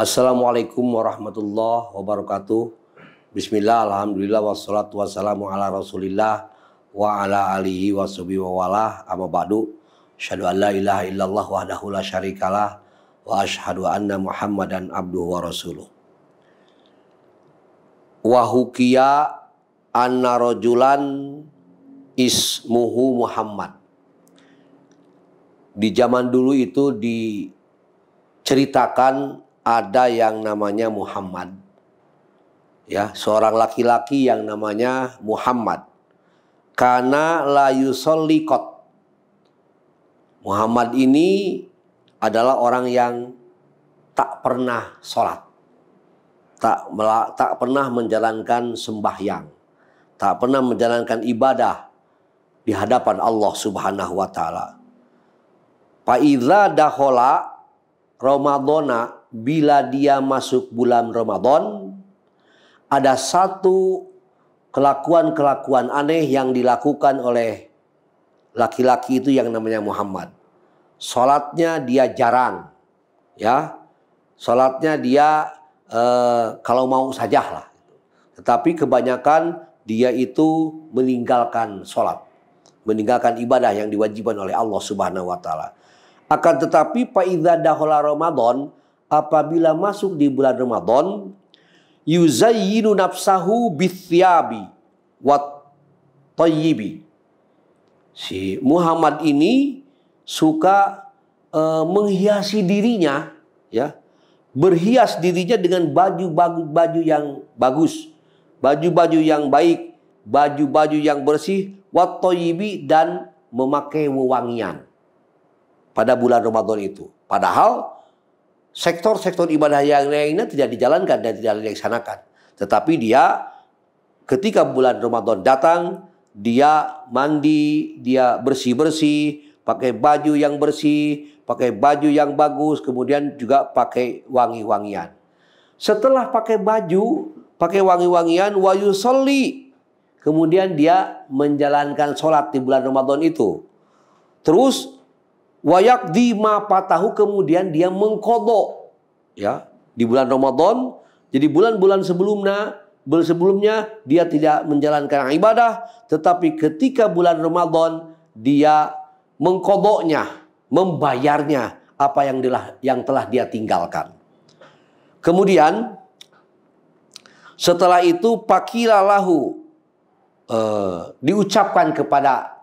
Assalamualaikum warahmatullahi wabarakatuh. Bismillah, alhamdulillah, wassalatu wassalamu ala rasulillah wa ala alihi wa subi wa walah amma ba'du. Asyhadu an la ilaha illallah wahdahu la syarikalah wa asyhadu anna muhammadan abduhu wa rasuluh. Wahukia anna rojulan ismuhu Muhammad. Di zaman dulu itu diceritakan ada yang namanya Muhammad. Ya, seorang laki-laki yang namanya Muhammad. Karena la yusollikot. Muhammad ini adalah orang yang tak pernah sholat. Tak, tak pernah menjalankan sembahyang. Tak pernah menjalankan ibadah di hadapan Allah subhanahu wa ta'ala. Fa'idha dahola Ramadona bila dia masuk bulan Ramadan ada satu kelakuan-kelakuan aneh yang dilakukan oleh laki-laki itu yang namanya Muhammad. Salatnya dia jarang. Ya. Salatnya dia e, kalau mau sajalah, Tetapi kebanyakan dia itu meninggalkan salat, meninggalkan ibadah yang diwajibkan oleh Allah Subhanahu wa taala. Akan tetapi faiza dahola Ramadan apabila masuk di bulan Ramadan yuzayyinu nafsahu bithyabi wat tayyibi. Si Muhammad ini suka uh, menghiasi dirinya ya, berhias dirinya dengan baju-baju yang bagus, baju-baju yang baik, baju-baju yang bersih, wat tayyibi dan memakai wewangian pada bulan Ramadan itu. Padahal sektor-sektor ibadah yang lainnya tidak dijalankan dan tidak dilaksanakan. Tetapi dia ketika bulan Ramadan datang, dia mandi, dia bersih-bersih, pakai baju yang bersih, pakai baju yang bagus, kemudian juga pakai wangi-wangian. Setelah pakai baju, pakai wangi-wangian, wayu soli, Kemudian dia menjalankan sholat di bulan Ramadan itu. Terus Wayak di Ma patahu kemudian dia mengkodok. Ya, di bulan Ramadan. Jadi bulan-bulan sebelumnya bulan sebelumnya dia tidak menjalankan ibadah. Tetapi ketika bulan Ramadan dia mengkodoknya, membayarnya apa yang telah, yang telah dia tinggalkan. Kemudian setelah itu pakilalahu eh, diucapkan kepada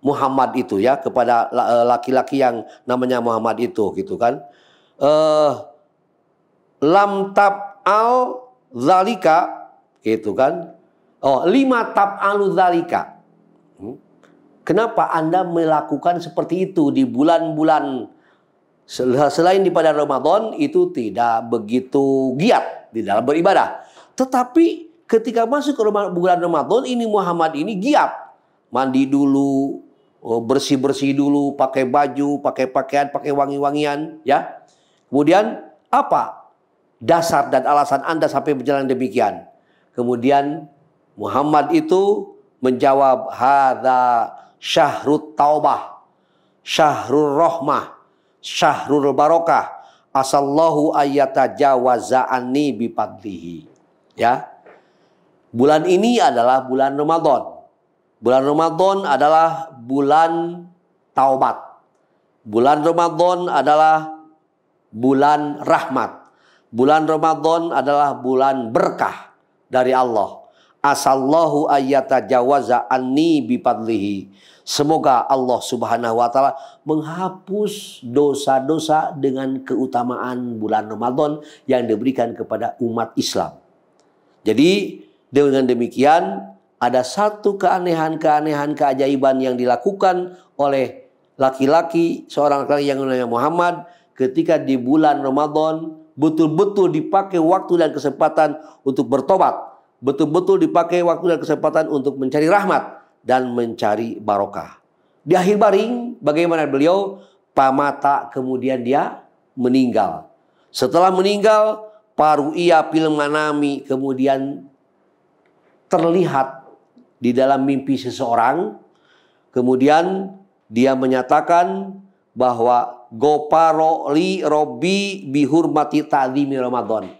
Muhammad itu ya kepada eh, laki-laki yang namanya Muhammad itu gitu kan. Uh, lam tab al zalika gitu kan. Oh, lima tab al zalika. Hmm? Kenapa Anda melakukan seperti itu di bulan-bulan selain di pada Ramadan itu tidak begitu giat di dalam beribadah. Tetapi ketika masuk ke bulan Ramadan ini Muhammad ini giat mandi dulu, Oh, bersih-bersih dulu, pakai baju, pakai pakaian, pakai wangi-wangian, ya. Kemudian apa dasar dan alasan Anda sampai berjalan demikian? Kemudian Muhammad itu menjawab hadza syahrut taubah, syahrul rahmah, syahrul barokah. Asallahu ayyata jawaza anni bifadlihi. Ya. Bulan ini adalah bulan Ramadan Bulan Ramadan adalah bulan taubat. Bulan Ramadan adalah bulan rahmat. Bulan Ramadan adalah bulan berkah dari Allah. Asallahu ayyata jawaza anni bipadlihi. Semoga Allah subhanahu wa ta'ala menghapus dosa-dosa dengan keutamaan bulan Ramadan yang diberikan kepada umat Islam. Jadi dengan demikian ada satu keanehan-keanehan keajaiban yang dilakukan oleh laki-laki seorang laki yang namanya Muhammad ketika di bulan Ramadan betul-betul dipakai waktu dan kesempatan untuk bertobat, betul-betul dipakai waktu dan kesempatan untuk mencari rahmat dan mencari barokah. Di akhir baring bagaimana beliau pamata kemudian dia meninggal. Setelah meninggal paru ia pilmanami kemudian terlihat di dalam mimpi seseorang. Kemudian dia menyatakan bahwa goparo li robi bihurmati ta'zimi Ramadan.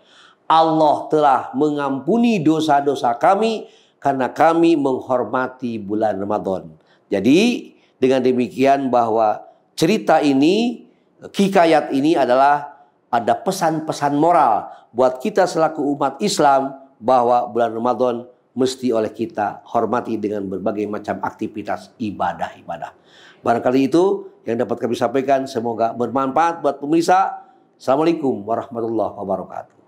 Allah telah mengampuni dosa-dosa kami karena kami menghormati bulan Ramadan. Jadi dengan demikian bahwa cerita ini, kikayat ini adalah ada pesan-pesan moral buat kita selaku umat Islam bahwa bulan Ramadan mesti oleh kita hormati dengan berbagai macam aktivitas ibadah-ibadah. Barangkali itu yang dapat kami sampaikan. Semoga bermanfaat buat pemirsa. Assalamualaikum warahmatullahi wabarakatuh.